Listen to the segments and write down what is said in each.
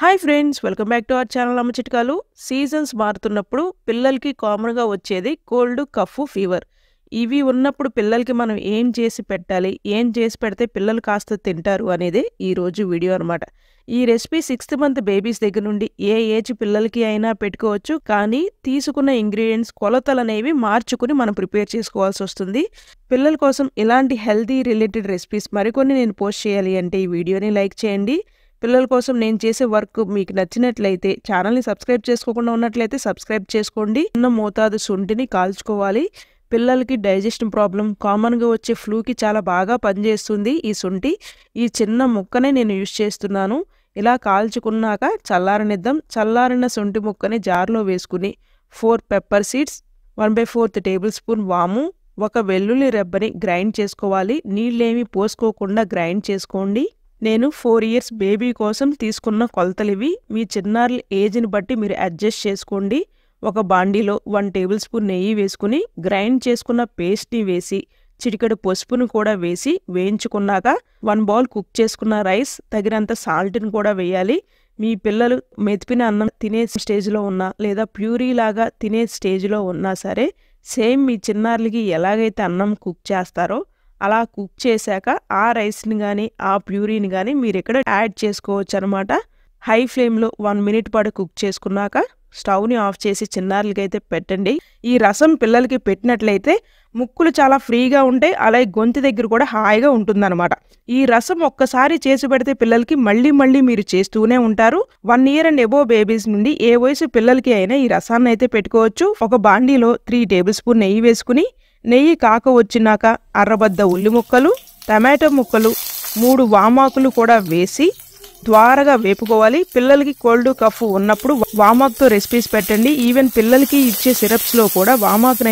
hi friends welcome back to our channel అమ్మ చిట్కాలు seasons మారుతున్నప్పుడు పిల్లలకి కామన్గా వచ్చేది కోల్డ్ కఫ్ ఫీవర్ ఇవి ఉన్నప్పుడు పిల్లలకి మనం ఏం చేసి పెట్టాలి ఏం చేసి పెడితే పిల్లలు కాస్త తింటారు అనేది ఈరోజు వీడియో అనమాట ఈ రెసిపీ సిక్స్త్ మంత్ బేబీస్ దగ్గర నుండి ఏ ఏజ్ పిల్లలకి అయినా పెట్టుకోవచ్చు కానీ తీసుకున్న ఇంగ్రీడియంట్స్ కొలతలు అనేవి మార్చుకుని మనం ప్రిపేర్ చేసుకోవాల్సి వస్తుంది పిల్లల కోసం ఇలాంటి హెల్దీ రిలేటెడ్ రెసిపీస్ మరికొన్ని నేను పోస్ట్ చేయాలి అంటే ఈ వీడియోని లైక్ చేయండి పిల్లల కోసం నేను చేసే వర్క్ మీకు నచ్చినట్లయితే ఛానల్ని సబ్స్క్రైబ్ చేసుకోకుండా ఉన్నట్లయితే సబ్స్క్రైబ్ చేసుకోండి చిన్న మోతాదు సుంటిని కాల్చుకోవాలి పిల్లలకి డైజెషన్ ప్రాబ్లం కామన్గా వచ్చే ఫ్లూకి చాలా బాగా పనిచేస్తుంది ఈ సుంటి ఈ చిన్న ముక్కనే నేను యూజ్ చేస్తున్నాను ఇలా కాల్చుకున్నాక చల్లారనిద్దాం చల్లారిన సుంటి ముక్కని జార్లో వేసుకుని four pepper seeds one by fourth tablespoon వాము ఒక వెల్లుల్లి రెబ్బని గ్రైండ్ చేసుకోవాలి నీళ్ళేమి పోసుకోకుండా గ్రైండ్ చేసుకోండి నేను ఫోర్ ఇయర్స్ బేబీ కోసం తీసుకున్న కొలతలు ఇవి మీ చిన్నారుల ఏజ్ని బట్టి మీరు అడ్జస్ట్ చేసుకోండి ఒక బాండీలో వన్ టేబుల్ స్పూన్ నెయ్యి వేసుకుని గ్రైండ్ చేసుకున్న పేస్ట్ని వేసి చిటికడు పసుపును కూడా వేసి వేయించుకున్నాక వన్ బౌల్ కుక్ చేసుకున్న రైస్ తగినంత సాల్ట్ని కూడా వేయాలి మీ పిల్లలు మెతిపిన అన్నం తినే స్టేజ్లో ఉన్నా లేదా ప్యూరీ లాగా తినే స్టేజ్లో ఉన్నా సరే సేమ్ మీ చిన్నారులకి ఎలాగైతే అన్నం కుక్ చేస్తారో అలా కుక్ చేశాక ఆ రైస్ని కానీ ఆ ప్యూరీని కానీ మీరు ఇక్కడ యాడ్ చేసుకోవచ్చు అనమాట హై ఫ్లేమ్లో వన్ మినిట్ పాటు కుక్ చేసుకున్నాక స్టవ్ని ఆఫ్ చేసి చిన్నారులకైతే పెట్టండి ఈ రసం పిల్లలకి పెట్టినట్లయితే ముక్కులు చాలా ఫ్రీగా ఉంటాయి అలాగే గొంతు దగ్గర కూడా హాయిగా ఉంటుందన్నమాట ఈ రసం ఒక్కసారి చేసి పెడితే పిల్లలకి మళ్ళీ మళ్ళీ మీరు చేస్తూనే ఉంటారు one year and above babies నుండి ఏ వయసు పిల్లలకి అయినా ఈ రసాన్ని అయితే పెట్టుకోవచ్చు ఒక బాండీలో త్రీ టేబుల్ స్పూన్ నెయ్యి వేసుకుని నెయ్యి కాక వచ్చినాక అర్రబద్ద ఉల్లి ముక్కలు టమాటో ముక్కలు మూడు వామాకులు కూడా వేసి ద్వారగా వేపుకోవాలి పిల్లలకి కోల్డ్ కఫ్ ఉన్నప్పుడు వామాక్తో రెసిపీస్ పెట్టండి ఈవెన్ పిల్లలకి ఇచ్చే సిరప్స్లో కూడా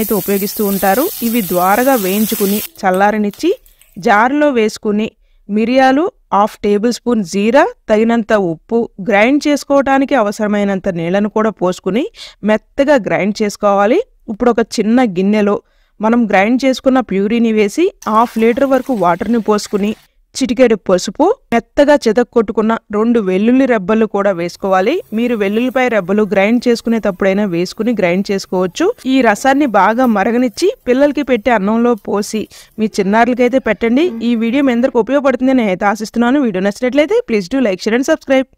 అయితే ఉపయోగిస్తూ ఉంటారు ఇవి ద్వారగా వేయించుకుని చల్లారనిచ్చి జార్లో వేసుకుని మిరియాలు హాఫ్ టేబుల్ స్పూన్ జీరా తగినంత ఉప్పు గ్రైండ్ చేసుకోవడానికి అవసరమైనంత నీళ్లను కూడా పోసుకుని మెత్తగా గ్రైండ్ చేసుకోవాలి ఇప్పుడు ఒక చిన్న గిన్నెలో మనం గ్రైండ్ చేసుకున్న ప్యూరీని వేసి హాఫ్ లీటర్ వరకు వాటర్ని పోసుకుని చిటికెడు పసుపు మెత్తగా కొట్టుకున్న రెండు వెల్లుల్లి రెబ్బలు కూడా వేసుకోవాలి మీరు వెల్లుల్లిపాయ రెబ్బలు గ్రైండ్ చేసుకునేటప్పుడైనా వేసుకుని గ్రైండ్ చేసుకోవచ్చు ఈ రసాన్ని బాగా మరగనిచ్చి పిల్లలకి పెట్టి అన్నంలో పోసి మీ చిన్నారులకైతే పెట్టండి ఈ వీడియో మీ అందరికి ఉపయోగపడుతుంది అని ఆశిస్తున్నాను వీడియో నచ్చినట్లయితే please do like share and subscribe